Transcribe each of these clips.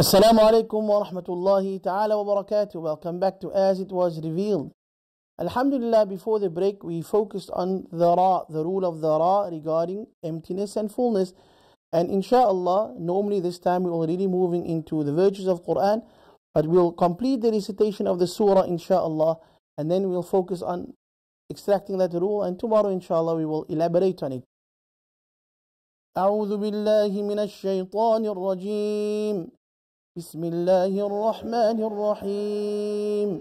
Assalamu alaikum wa rahmatullahi ta'ala wa barakatuh. Welcome back to As It Was Revealed. Alhamdulillah, before the break, we focused on the ra, the rule of the ra regarding emptiness and fullness. And inshallah, normally this time we're already moving into the virtues of Quran, but we'll complete the recitation of the surah inshallah, and then we'll focus on extracting that rule, and tomorrow inshallah we will elaborate on it. أعوذ بالله من الشيطان الرجيم بسم الله الرحمن الرحيم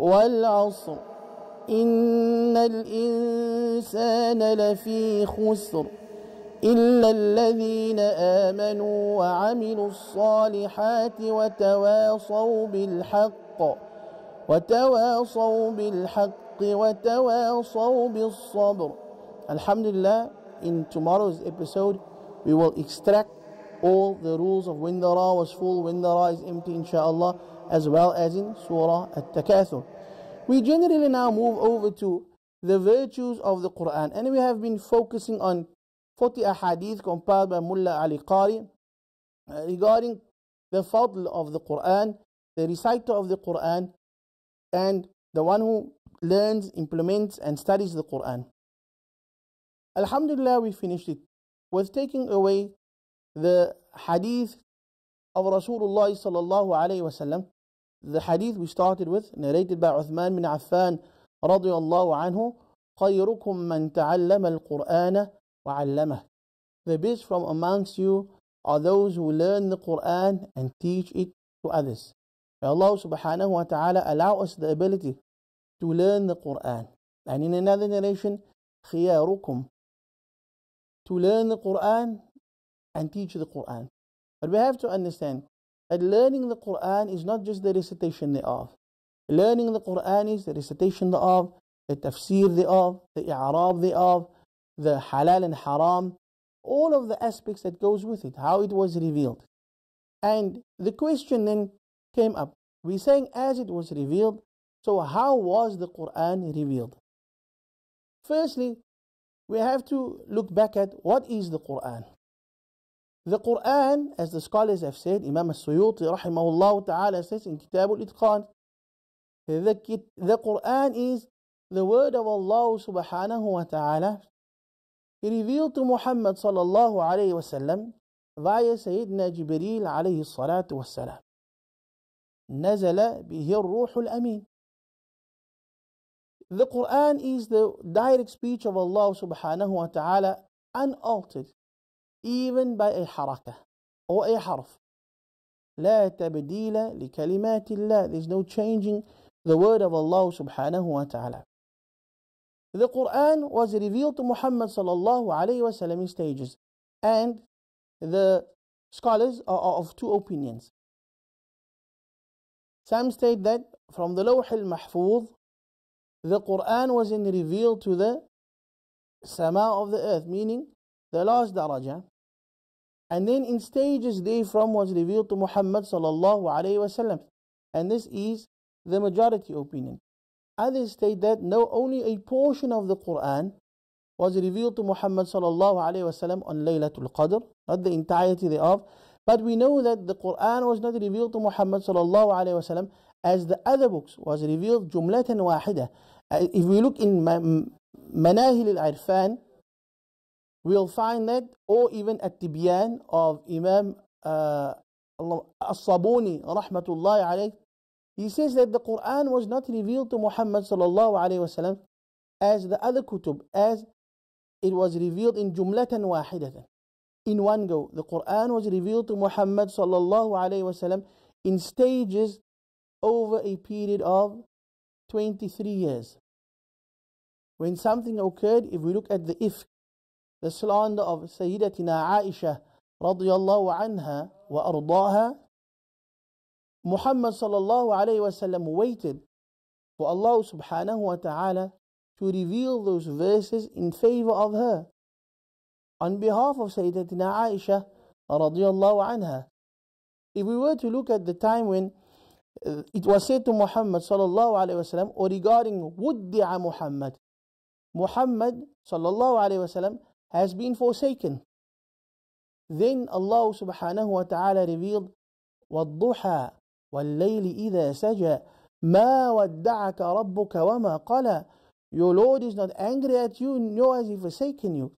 والعصر إن الإنسان لفي خسر إلا الذين آمنوا وعملوا الصالحات وتواصوا بالحق وتواصوا بالحق وتواصوا بالصبر الحمد لله in tomorrow's episode we will extract all the rules of when the ra was full, when the ra is empty, inshallah, as well as in Surah At-Takathur. We generally now move over to the virtues of the Quran, and we have been focusing on 40 ahadith compiled by Mullah Ali Qari uh, regarding the fadl of the Quran, the reciter of the Quran, and the one who learns, implements, and studies the Quran. Alhamdulillah, we finished it with taking away the hadith of Rasulullah sallallahu alayhi wasallam, the hadith we started with, narrated by Uthman bin Affan radiallahu anhu, خيركم من تعلم القرآن وعلمه. The best from amongst you are those who learn the Quran and teach it to others. May Allah subhanahu wa ta'ala allow us the ability to learn the Quran. And in another narration, خياركم to learn the Quran and teach the Quran. But we have to understand that learning the Quran is not just the recitation thereof. Learning the Quran is the recitation thereof, the tafsir thereof, the i'rab thereof, the halal and haram, all of the aspects that goes with it, how it was revealed. And the question then came up. We're saying as it was revealed, so how was the Quran revealed? Firstly, we have to look back at what is the Quran. The Quran, as the scholars have said, Imam al-Suyuti rahimahullah ta'ala says in Kitab al-Itqan, the, the Quran is the word of Allah subhanahu wa ta'ala. He revealed to Muhammad sallallahu alayhi wasallam via Sayyidina Jibreel alayhi salatu wasalam. نزل به الروح الأمين The Quran is the direct speech of Allah subhanahu wa ta'ala unaltered even by a harakah or a harf. لا تبديل لكلمات الله. There's no changing the word of Allah subhanahu wa ta'ala. The Quran was revealed to Muhammad sallallahu alayhi sallam in stages. And the scholars are of two opinions. Some state that from the Lawh al-Mahfuz, the Quran was revealed to the Sama of the earth, meaning the last darajah. And then in stages therefrom was revealed to Muhammad sallallahu alayhi wasallam. And this is the majority opinion. Others state that no, only a portion of the Quran was revealed to Muhammad sallallahu alayhi wasallam on Laylatul Qadr, not the entirety thereof. But we know that the Quran was not revealed to Muhammad sallallahu alayhi wasallam as the other books was revealed jumlatan wahida. Uh, if we look in Manahil al-Irfan, We'll find that, or even at the Tibyan of Imam uh, As-Sabuni, rahmatullahi alayh, he says that the Quran was not revealed to Muhammad sallallahu alayhi wasallam as the other kutub, as it was revealed in jumlatan wahidatan. In one go, the Quran was revealed to Muhammad sallallahu alayhi wasallam in stages over a period of 23 years. When something occurred, if we look at the ifk, the slander of Sayyidatina Aisha radiyallahu anha wa ardaha, Muhammad sallallahu alayhi wa sallam waited for Allah subhanahu wa ta'ala to reveal those verses in favor of her. On behalf of Sayyidatina Aisha radiyallahu anha, if we were to look at the time when uh, it was said to Muhammad sallallahu alayhi wa sallam or regarding wuddi'a Muhammad, Muhammad sallallahu alayhi wa sallam has been forsaken. Then Allah subhanahu wa ta'ala revealed, وَالضُّحَى وَاللَّيْلِ إِذَا سَجَى مَا وَدَّعَكَ رَبُّكَ وَمَا قَلَى Your Lord is not angry at you, nor has He forsaken you.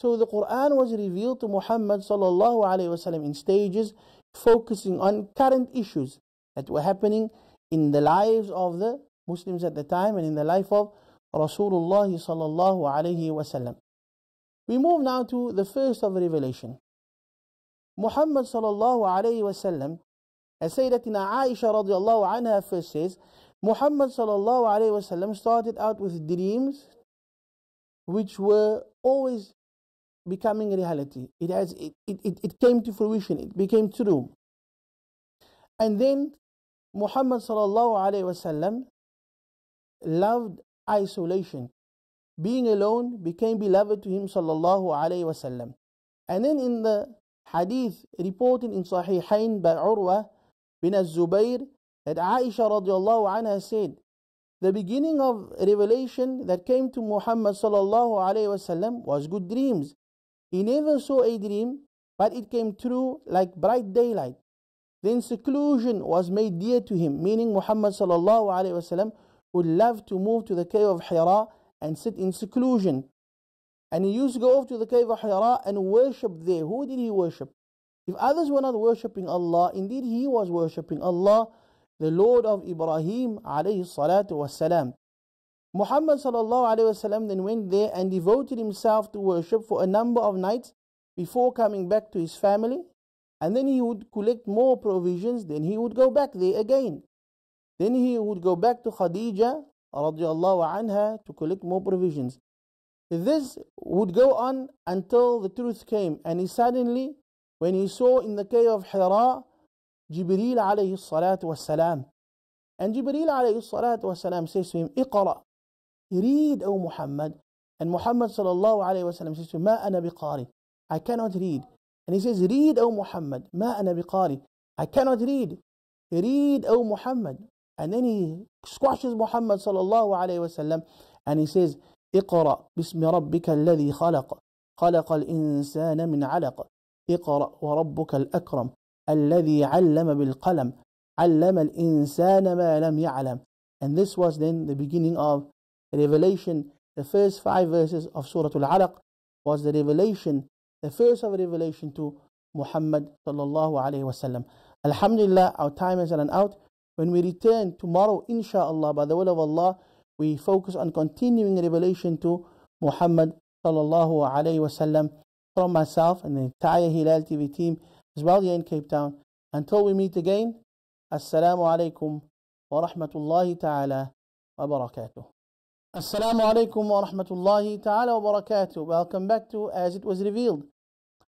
So the Quran was revealed to Muhammad sallallahu alayhi wasallam in stages, focusing on current issues that were happening in the lives of the Muslims at the time and in the life of Rasulullah sallallahu alayhi wasallam. We move now to the first of the revelation. Muhammad sallallahu alayhi wasallam, as Sayyidatina Aisha radiallahu anha first says, Muhammad sallallahu alayhi sallam started out with dreams which were always becoming reality. It, has, it, it, it came to fruition, it became true. And then Muhammad sallallahu alayhi sallam loved isolation being alone became beloved to him sallallahu alayhi wasallam. And then in the hadith reported in Sahihain by Urwa bin az zubair that Aisha radiyallahu anha said, the beginning of revelation that came to Muhammad sallallahu alayhi wasallam was good dreams. He never saw a dream, but it came true like bright daylight. Then seclusion was made dear to him, meaning Muhammad sallallahu alayhi wasallam would love to move to the cave of Hira and sit in seclusion. And he used to go off to the cave of Hira and worship there. Who did he worship? If others were not worshipping Allah, indeed he was worshipping Allah, the Lord of Ibrahim alayhi salatu wasalam. Muhammad sallallahu alayhi wasallam then went there and devoted himself to worship for a number of nights before coming back to his family. And then he would collect more provisions, then he would go back there again. Then he would go back to Khadija anha to collect more provisions. This would go on until the truth came, and he suddenly, when he saw in the cave of Hira, Jibreel alayhi salatu Salam, And Jibreel alayhi salatu Salam says to him, Iqra, read, O Muhammad. And Muhammad sallallahu alayhi wasallam says to him, Ma ana biqari, I cannot read. And he says, Read, O Muhammad, Ma ana biqari, I cannot read. Read, O Muhammad, and then he squashes Muhammad sallallahu alayhi wasallam and he says, اقرأ بسم ربك الذي خلق خلق الإنسان من علق اقرأ وربك الأكرم الذي علم بالقلم علم الإنسان ما لم يعلم And this was then the beginning of revelation. The first five verses of Surah Al-Alaq was the revelation, the first of revelation to Muhammad sallallahu alayhi wasallam. Alhamdulillah, our time is running out. When we return tomorrow, insha'Allah, by the will of Allah, we focus on continuing revelation to Muhammad sallallahu alayhi wasallam from myself and the entire Hilal TV team as well here in Cape Town. Until we meet again, Assalamu alaykum wa rahmatullahi ta'ala wa barakatuh. Assalamu alaykum wa rahmatullahi ta'ala wa barakatuh. Welcome back to As It Was Revealed.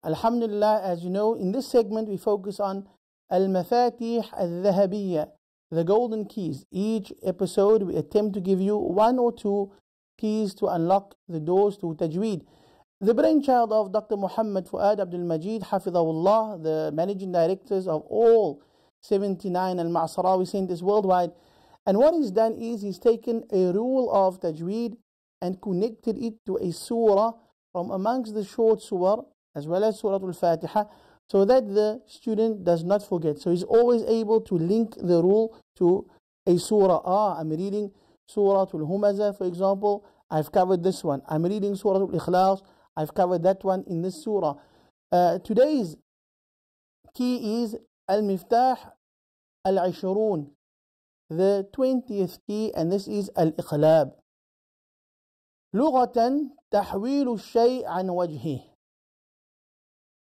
Alhamdulillah, as you know, in this segment we focus on Al Mafatih Al Dhahabiyya, the golden keys. Each episode, we attempt to give you one or two keys to unlock the doors to Tajweed. The brainchild of Dr. Muhammad Fuad Abdul Majid, Hafidahullah, the managing directors of all 79 Al send centers worldwide. And what he's done is he's taken a rule of Tajweed and connected it to a surah from amongst the short surah as well as Surah Al Fatiha so that the student does not forget. So he's always able to link the rule to a surah. Ah, I'm reading Surah Al-Humaza, for example. I've covered this one. I'm reading Surah Al-Ikhlas. I've covered that one in this surah. Uh, today's key is Al-Miftah Al-Ishrun, the 20th key, and this is al Ikhlab. لغة تحويل الشيء عن وجهه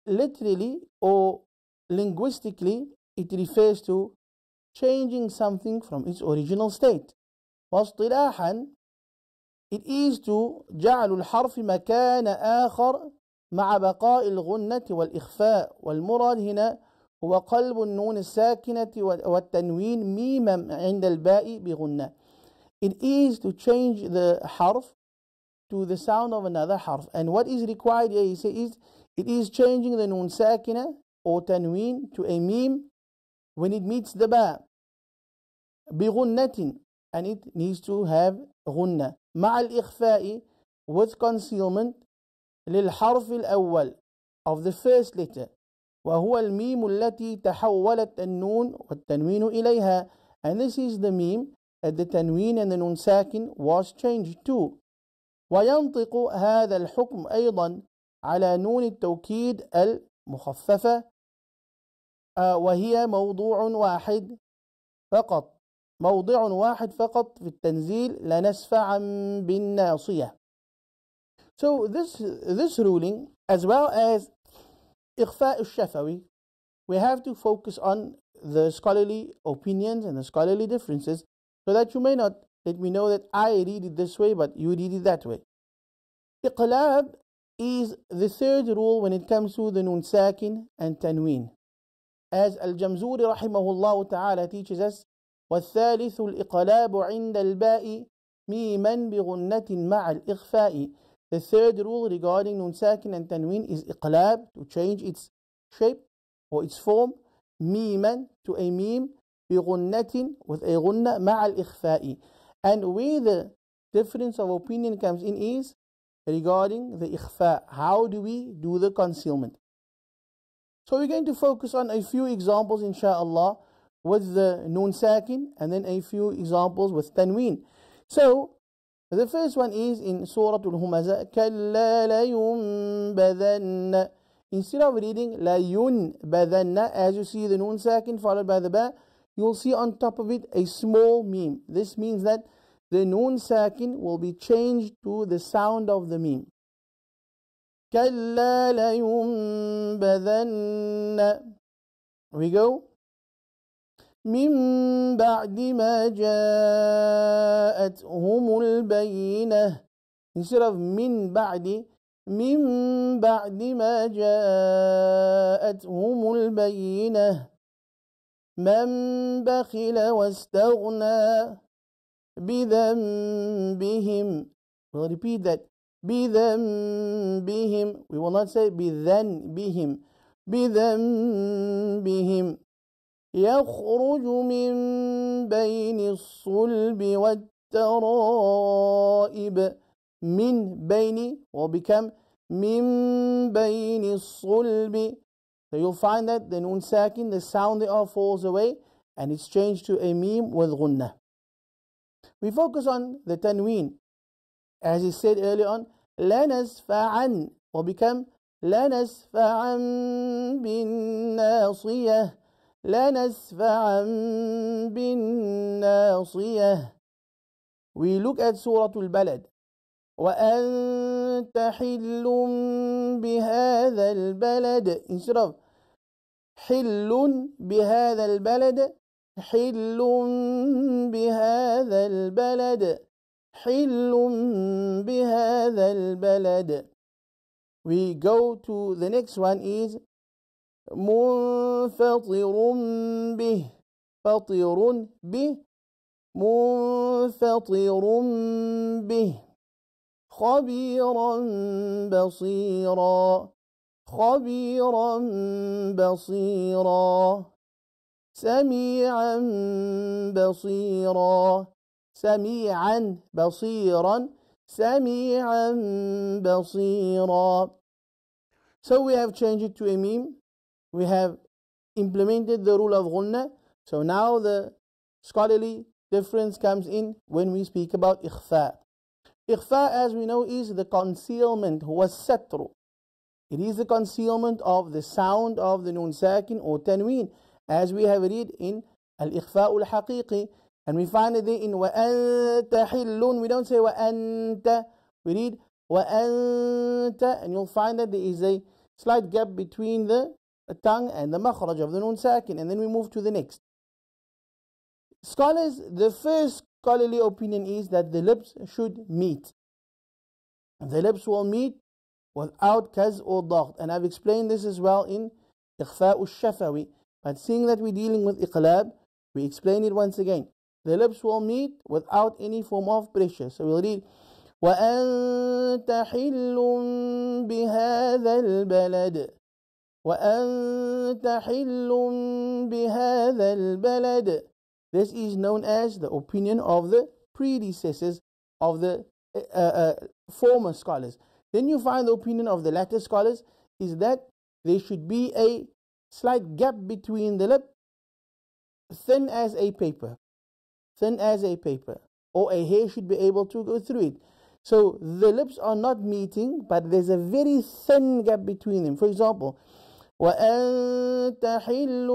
literally or linguistically, it refers to changing something from its original state. واصطلاحا it is to جعل الحرف مكان آخر مع بقاء الغنة والإخفاء والمراد هنا هو قلب النون الساكنة والتنوين ميما عند الباء بغنة It is to change the harf to the sound of another harf. And what is required here he is It is changing the nun sakina or tanween to a meme when it meets the ba. بغنة and it needs to have غنة مع الإخفاء with concealment للحرف الأول of the first letter وهو الميم التي تحولت النون والتنوين إليها and this is the meme that the تنوين and the نون ساكن was changed to وينطق هذا الحكم أيضا على نون التوكيد المخففة وهي موضوع واحد فقط موضع واحد فقط في التنزيل لا بالناصية So this, this ruling as well as إخفاء الشفوي we have to focus on the scholarly opinions and the scholarly differences so that you may not let me know that I read it this way but you read it that way. إقلاب is the third rule when it comes to the nun sakin and tanween. As Al-Jamzuri rahimahullah ta'ala teaches us, والثالث الإقلاب عند الباء ميما بغنة مع الإخفاء The third rule regarding nun sakin and tanween is iqlab, to change its shape or its form, ميما to a meme, بغنة with a غنة مع الإخفاء. And where the difference of opinion comes in is regarding the ikhfa. How do we do the concealment? So we're going to focus on a few examples inshallah with the noon sakin and then a few examples with tanween. So the first one is in Surah Al-Humaza كَلَّا لَيُنْبَذَنَّ Instead of reading لَيُنْبَذَنَّ as you see the noon sakin followed by the ba you'll see on top of it a small meme. This means that the noon sakin will be changed to the sound of the meme. we go من بعد ما جاءتهم البينة instead of من بعد من بعد ما جاءتهم البينة من بخل واستغنى بذنبهم we'll repeat that بذنبهم we will not say بذنبهم بذنبهم يخرج من بين الصلب والترائب من بين will become من بين الصلب So you'll find that the nun sakin, the sound thereof falls away and it's changed to a meme with gunnah. We focus on the tanween. As he said earlier on, لا نسفعا will become لا نسفعا بالناصية لا bin بالناصية We look at Surah Al-Balad. وأنت حل بهذا البلد instead of حل بهذا البلد حل بهذا البلد حل بهذا البلد We go to the next one is منفطر به فطر به منفطر به خبيرا بصيرا خبيرا بصيرا سميعا بصيرا سميعا بصيرا سميعا بصيرا So we have changed it to a meme. We have implemented the rule of ghunna. So now the scholarly difference comes in when we speak about ikhfa. Ikhfa, as we know, is the concealment, هو satru. It is the concealment of the sound of the nun sakin or tanween. as we have read in Al-Ikhfa'ul Haqiqi. And we find it in وَأَنْتَ حِلٌّ We don't say وَأَنْتَ. We read وَأَنْتَ and you'll find that there is a slight gap between the tongue and the makhraj of the nun sakin. And then we move to the next. Scholars, the first scholarly opinion is that the lips should meet. The lips will meet without kaz or dagh. And I've explained this as well in Ikhfa'u Shafawi. But seeing that we're dealing with iqlab, we explain it once again. The lips will meet without any form of pressure. So we'll read, وأنت حل بهذا البلد وأنت حل بهذا البلد This is known as the opinion of the predecessors of the uh, uh, former scholars. Then you find the opinion of the latter scholars is that there should be a slight gap between the lip, thin as a paper, thin as a paper, or a hair should be able to go through it. So the lips are not meeting, but there's a very thin gap between them. For example, وأنت تحل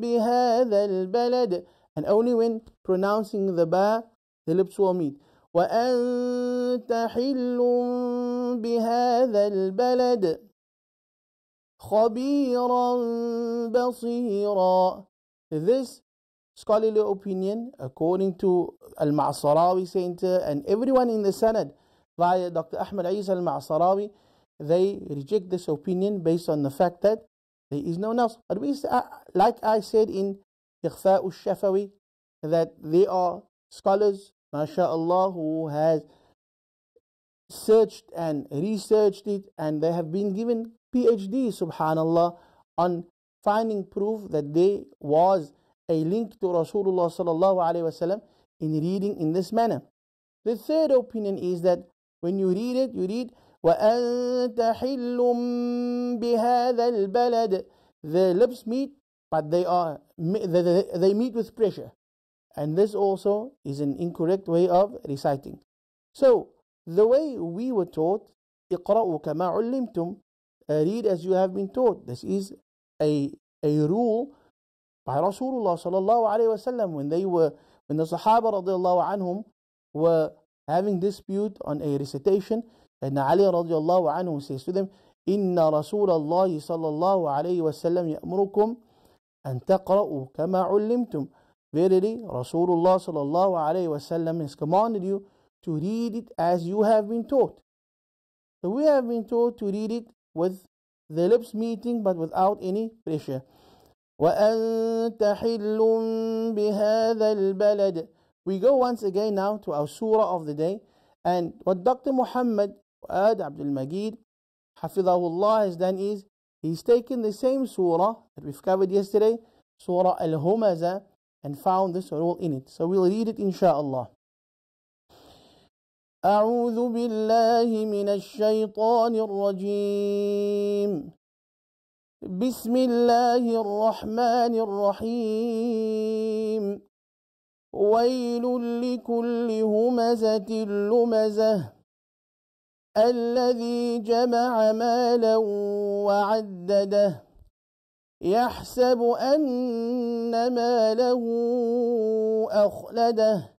بهذا البلد and only when pronouncing the ba the lips will meet وأنت حل بهذا البلد this scholarly opinion according to Al-Ma'sarawi Center and everyone in the Senate via Dr. Ahmed Isa Al-Ma'sarawi they reject this opinion based on the fact that there is no nafs. But we, uh, like I said in Ikhfa al-Shafawi that there are scholars, mashallah, who has searched and researched it and they have been given PhD, subhanallah, on finding proof that there was a link to Rasulullah sallallahu alaihi wasallam in reading in this manner. The third opinion is that when you read it, you read وأنت حل بهذا البلد. Their lips meet, but they are they meet with pressure, and this also is an incorrect way of reciting. So the way we were taught, اقرأوا كما علمتم read as you have been taught. This is a, a rule by Rasulullah sallallahu alayhi wasallam when they were when the Sahaba radiallahu anhum were having dispute on a recitation, and Ali radiallahu anhu says to them, Inna Rasulullah sallallahu alayhi wasallam عليه وسلم يأمركم أن تقرأوا Verily, Rasulullah sallallahu alayhi wasallam has commanded you to read it as you have been taught. So we have been taught to read it with the lips meeting but without any pressure. وأنت حل بهذا البلد We go once again now to our surah of the day and what Dr. Muhammad Ad Abdul Majid Hafidahullah has done is he's taken the same surah that we've covered yesterday Surah Al-Humaza and found this rule in it. So we'll read it inshallah. أعوذ بالله من الشيطان الرجيم بسم الله الرحمن الرحيم ويل لكل همزة لمزة الذي جمع مالا وعدده يحسب أن ماله أخلده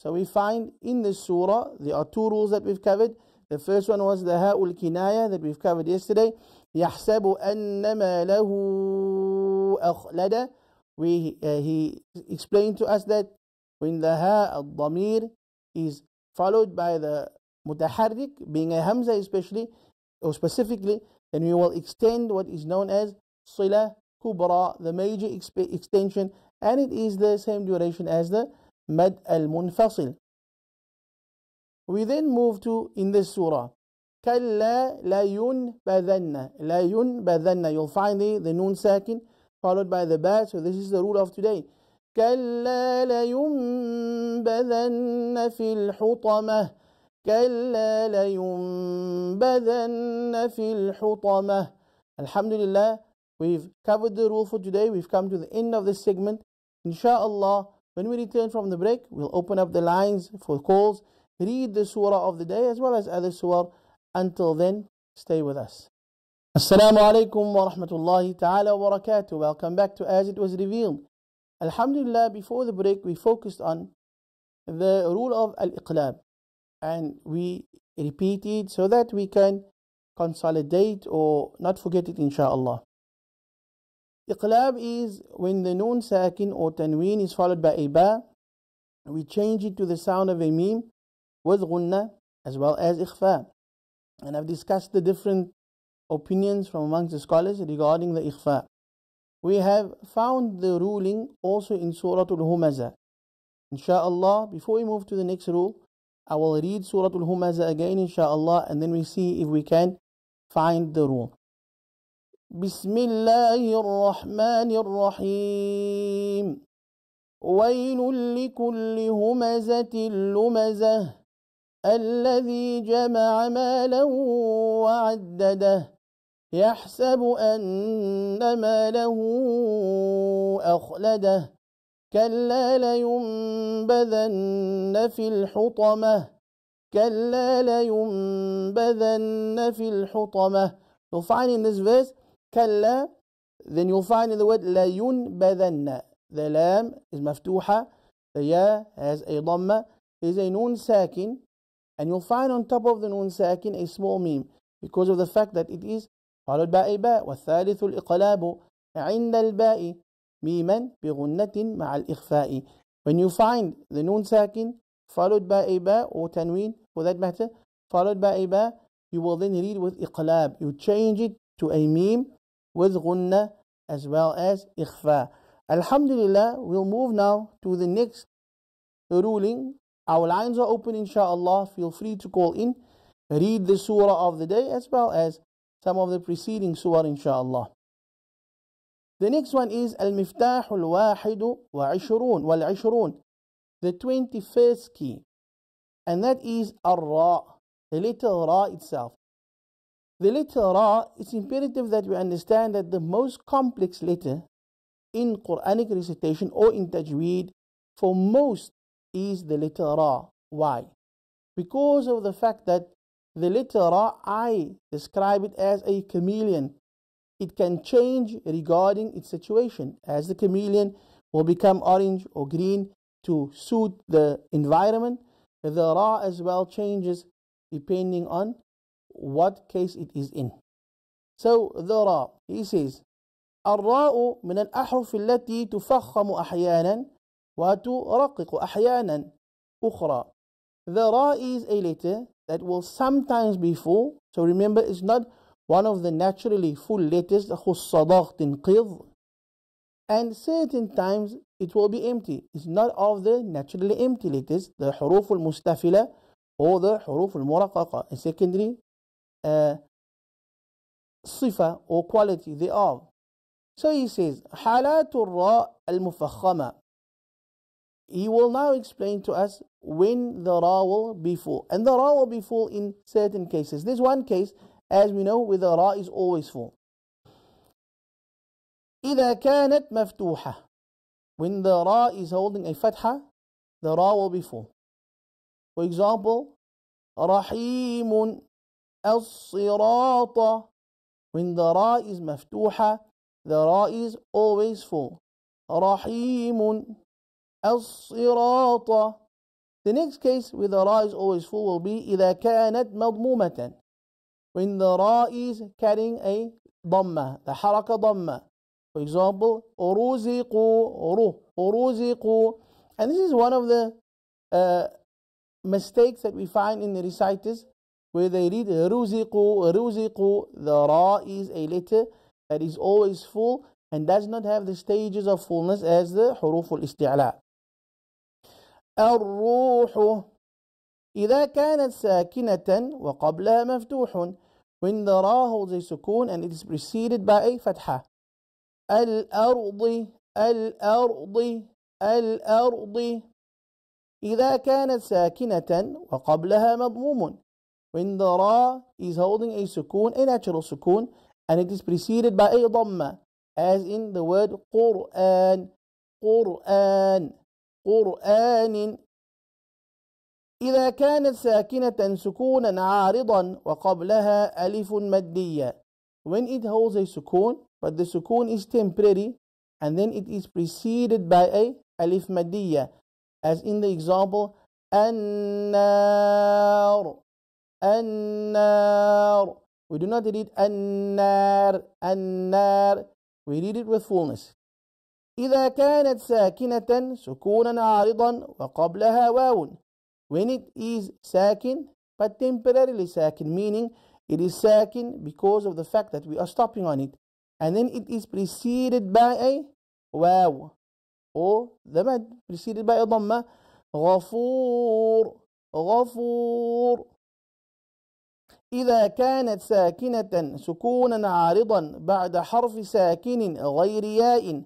So we find in this surah, there are two rules that we've covered. The first one was the ha'ul kinaya that we've covered yesterday. يحسب أنما له أخلد we, uh, He explained to us that when the ha al-damir is followed by the mutaharrik, being a hamza especially, or specifically, then we will extend what is known as sila kubra, the major extension, and it is the same duration as the مد المنفصل We then move to in this surah كلا لا ينبذن You'll find the, the noon ساكن followed by the ba so this is the rule of today كلا ينبذن في الحطمة كلا ينبذن في الحطمة Alhamdulillah, we've covered the rule for today. We've come to the end of this segment. Insha'Allah, When we return from the break, we'll open up the lines for calls, read the surah of the day as well as other surah. Until then, stay with us. Assalamu alaikum wa rahmatullahi ta'ala wa barakatuh. Welcome back to As It Was Revealed. Alhamdulillah, before the break, we focused on the rule of al iqlab and we repeat it so that we can consolidate or not forget it, inshallah. Iqlab is when the noon sakin or tanween is followed by a ba. We change it to the sound of a meme with ghunna as well as ikhfa. And I've discussed the different opinions from amongst the scholars regarding the ikhfa. We have found the ruling also in Surah Al-Humaza. Insha'Allah, before we move to the next rule, I will read Surah Al-Humaza again insha'Allah and then we see if we can find the rule. بسم الله الرحمن الرحيم ويل لكل همزة لمزة الذي جمع مالا وعدده يحسب أن ماله أخلده كلا لينبذن في الحطمة كلا لينبذن في الحطمة find in this verse, كلا then you'll find in the word لَيُنْبَذَنَ. the lam is مفتوحة the ya has a ضمة. is a نون sakin and you'll find on top of the نون sakin a small ميم because of the fact that it is followed by a باء والثالث الإقلاب عند الباء ميما بغنة مع الإخفاء when you find the نون sakin followed by a ba or تنوين for that matter followed by a ba you will then read with اقلاب. you change it to a meme with ghunna as well as ikhfa. Alhamdulillah, we'll move now to the next ruling. Our lines are open Insha'Allah. Feel free to call in. Read the surah of the day as well as some of the preceding surah Insha'Allah. The next one is Al-Miftah al-Wahidu wa Ishrun wal Ishrun, the 21st key. And that is Ar-Ra, the letter Ra itself. The letter Ra, it's imperative that we understand that the most complex letter in Quranic recitation or in Tajweed for most is the letter Ra. Why? Because of the fact that the letter Ra, I describe it as a chameleon. It can change regarding its situation, as the chameleon will become orange or green to suit the environment. The Ra as well changes depending on what case it is in. So the ra, he says, الراء من الأحرف التي تفخم أحيانا وترقق أحيانا أخرى. The ra is a letter that will sometimes be full. So remember, it's not one of the naturally full letters, in تنقض. And certain times it will be empty. It's not of the naturally empty letters, the حروف المستفلة or the حروف المرققة, a Secondly uh, sifa or quality they are. So he says, حالات ra He will now explain to us when the ra will be full. And the ra will be full in certain cases. There's one case, as we know, where the ra is always full. إذا كانت مفتوحة When the ra is holding a fatha, the ra will be full. For example, رحيم الصراط when the ra is مفتوحة the ra is always full رحيم الصراط The next case with the ra is always full will be إذا كانت مضمومة when the ra is carrying a ضمة the حركة ضمة for example أرزقوا رو أرزقوا and this is one of the uh, mistakes that we find in the reciters where they read ruziqu, ruziqu. The ra is a letter that is always full and does not have the stages of fullness as the حروف الاستعلاء. الروح إذا كانت ساكنة وقبلها مفتوح when the ra holds a sukun and it is preceded by a fatha. الأرض الأرض الأرض إذا كانت ساكنة وقبلها مضموم When the ra is holding a sukoon, a natural sukoon, and it is preceded by a dhamma, as in the word Qur'an, Qur'an, Qur'an. إذا كانت ساكنة سكونا عارضا وقبلها ألف مدية. When it holds a sukoon, but the sukoon is temporary, and then it is preceded by a alif مدية, as in the example النار النار we do not read it النار النار we read it with fullness إذا كانت ساكنة سكونا عارضا وقبلها واو when it is ساكن but temporarily ساكن meaning it is ساكن because of the fact that we are stopping on it and then it is preceded by a واو or the mad preceded by a ضمة غفور غفور إذا كانت ساكنة سكونا عارضا بعد حرف ساكن غير ياء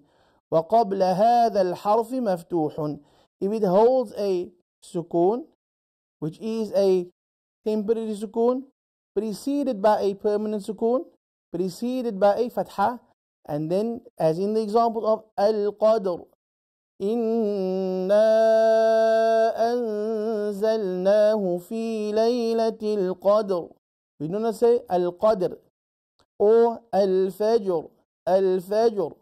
وقبل هذا الحرف مفتوح if it holds a sukun which is a temporary sukun preceded by a permanent sukun preceded by a fatha and then as in the example of al-qadr إنا أنزلناه في ليلة القدر do not say Al-Qadr or Al-Fajr, Al-Fajr.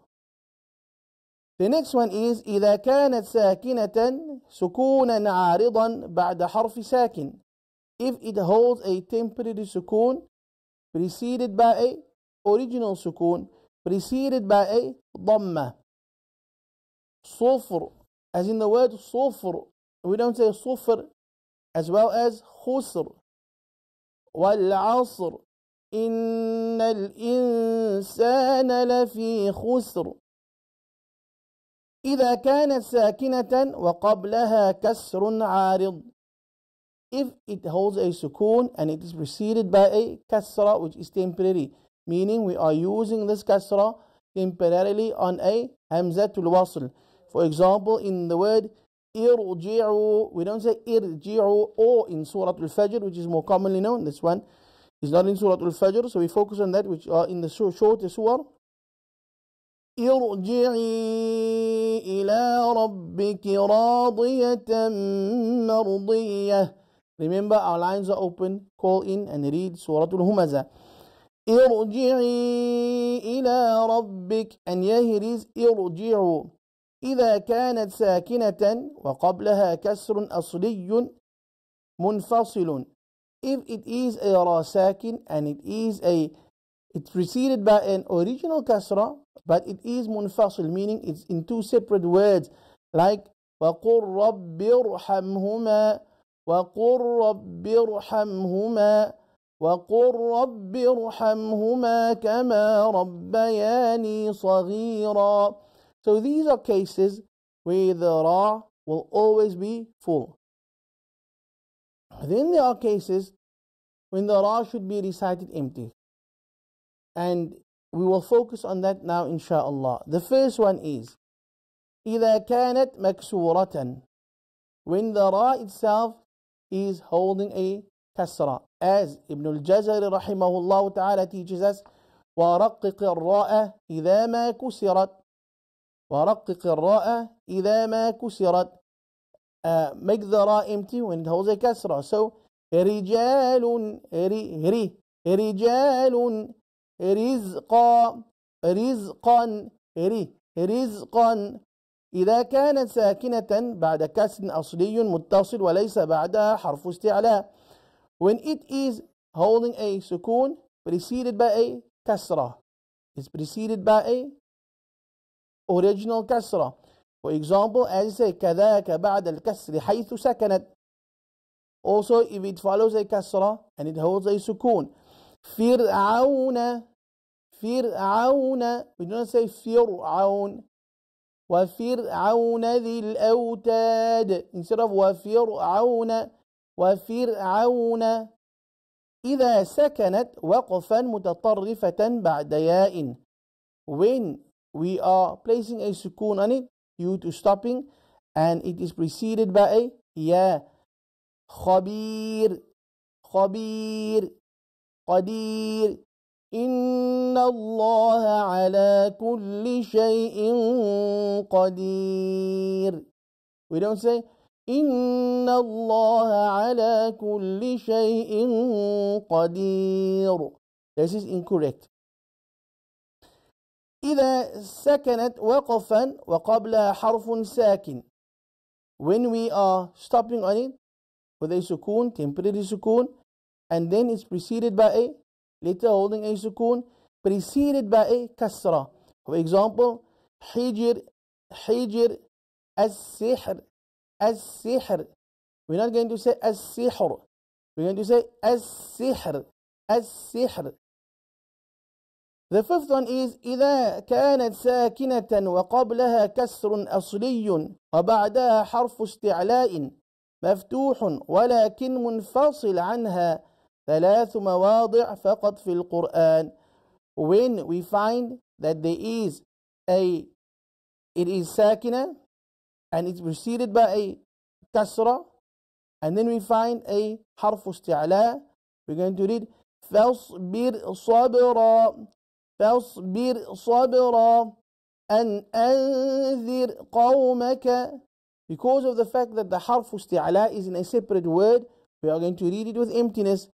The next one is إذا كانت ساكنة سكونا عارضا بعد حرف ساكن. If it holds a temporary sukun preceded by a original sukun preceded by a ضمة. صفر as in the word صفر. We don't say صفر as well as خسر. والعصر إن الإنسان لفي خسر إذا كانت ساكنة وقبلها كسر عارض If it holds a sukun and it is preceded by a kasra which is temporary meaning we are using this kasra temporarily on a hamzatul wasl for example in the word irji'u we don't say irji'u or in Surah Al-Fajr which is more commonly known this one is not in Surah Al-Fajr so we focus on that which are in the short surah ارجعي إلى ربك راضية مرضية Remember our lines are open, call in and read Surah Al-Humaza. ارجعي إلى ربك and here it is ارجعوا إذا كانت ساكنة وقبلها كسر أصلي منفصل if it is a ra ساكن and it is a it preceded by an original كسرة but it is منفصل meaning it's in two separate words like وقل رب ارحمهما وقل رب ارحمهما وقل رب ارحمهما كما ربياني صغيرا So these are cases where the ra will always be full. Then there are cases when the ra should be recited empty. And we will focus on that now insha'Allah. The first one is إذا كانت مكسورة when the ra itself is holding a kasra as Ibn al-Jazari rahimahullah ta'ala teaches us وَرَقِّقِ الرَّاءَ إِذَا مَا كُسِرَتْ ورقق الراء إذا ما كسرت uh, make the ra empty when it holds a kasra so رجال ري رجال رزقا رزقا ري رزقا إذا كانت ساكنة بعد كسر أصلي متصل وليس بعدها حرف استعلاء when it is holding a سكون preceded by a كسرة is preceded by a original كسرة for example as say كذاك بعد الكسر حيث سكنت also if it follows a كسرة and it holds a سكون فرعون فرعون we don't say فرعون وفرعون ذي الأوتاد instead of وفرعون وفرعون إذا سكنت وقفا متطرفة بعد ياء when we are placing a sukoon on it due to stopping and it is preceded by a ya khabir khabir qadir Inna الله ala kulli shayin Qadir. We don't say Inna الله ala kulli shayin Qadir. This is incorrect إذا سكنت وقفا وقبلها حرف ساكن when we are stopping on it with a sukun temporary sukun and then it's preceded by a letter holding a sukun preceded by a kasra for example حجر حجر السحر السحر we're not going to say السحر we're going to say السحر السحر The fifth one is إذا كانت ساكنة وقبلها كسر أصلي وبعدها حرف استعلاء مفتوح ولكن منفصل عنها ثلاث مواضع فقط في القرآن when we find that there is a it is ساكنة and it's preceded by a كسرة and then we find a حرف استعلاء we're going to read فاصبر صبرا فاصبر صبرا أن أنذر قومك Because of the fact that the harf استعلاء is in a separate word, we are going to read it with emptiness.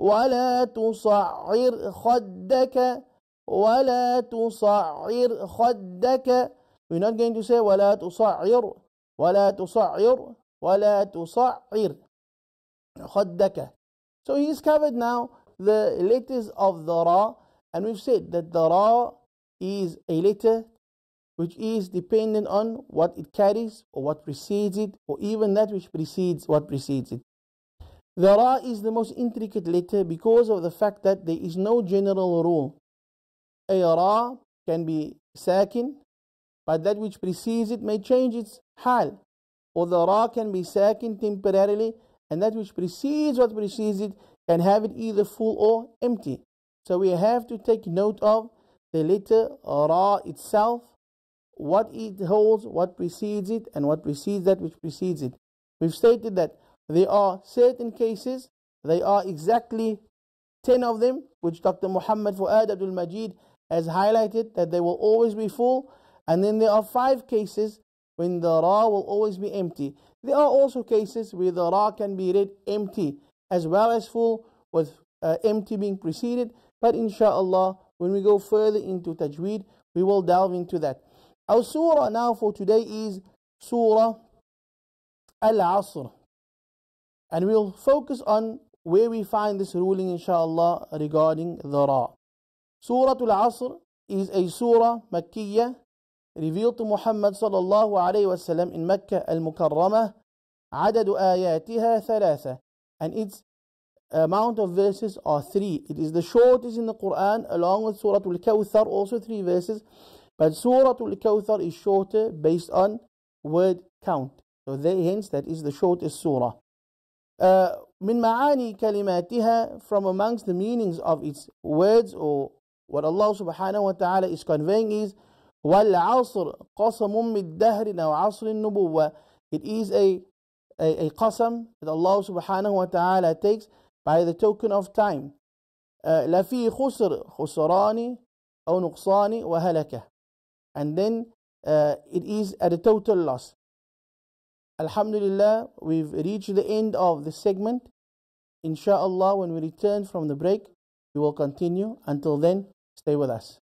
ولا تصعر خدك ولا تصعر خدك We're not going to say ولا تصعر ولا تصعر ولا تصعر خدك So he's covered now the letters of the ra And we've said that the ra is a letter which is dependent on what it carries or what precedes it or even that which precedes what precedes it. The ra is the most intricate letter because of the fact that there is no general rule. A ra can be sakin, but that which precedes it may change its hal. Or the ra can be sakin temporarily, and that which precedes what precedes it can have it either full or empty. So we have to take note of the letter Ra itself, what it holds, what precedes it, and what precedes that which precedes it. We've stated that there are certain cases, they are exactly 10 of them, which Dr. Muhammad Fuad Abdul Majid has highlighted that they will always be full. And then there are five cases when the Ra will always be empty. There are also cases where the Ra can be read empty as well as full, with uh, empty being preceded but inshallah, when we go further into Tajweed, we will delve into that. Our surah now for today is Surah Al-Asr. And we'll focus on where we find this ruling inshallah regarding the Ra. Surah Al-Asr is a surah Makkiyah revealed to Muhammad sallallahu alayhi sallam in Mecca al-Mukarramah. عدد آياتها ثلاثة and its amount of verses are three. It is the shortest in the Quran, along with Surah Al Kawthar, also three verses. But Surah Al Kawthar is shorter based on word count. So they, hence, that is the shortest surah. من معاني كلماتها from amongst the meanings of its words or what Allah subhanahu wa ta'ala is conveying is والعصر قسم من الدهر أو عصر النبوة it is a, a, a qasam that Allah subhanahu wa ta'ala takes by the token of time لا في خسر خسراني أو نقصاني وهلكة and then uh, it is at a total loss Alhamdulillah we've reached the end of the segment Inshallah when we return from the break we will continue until then stay with us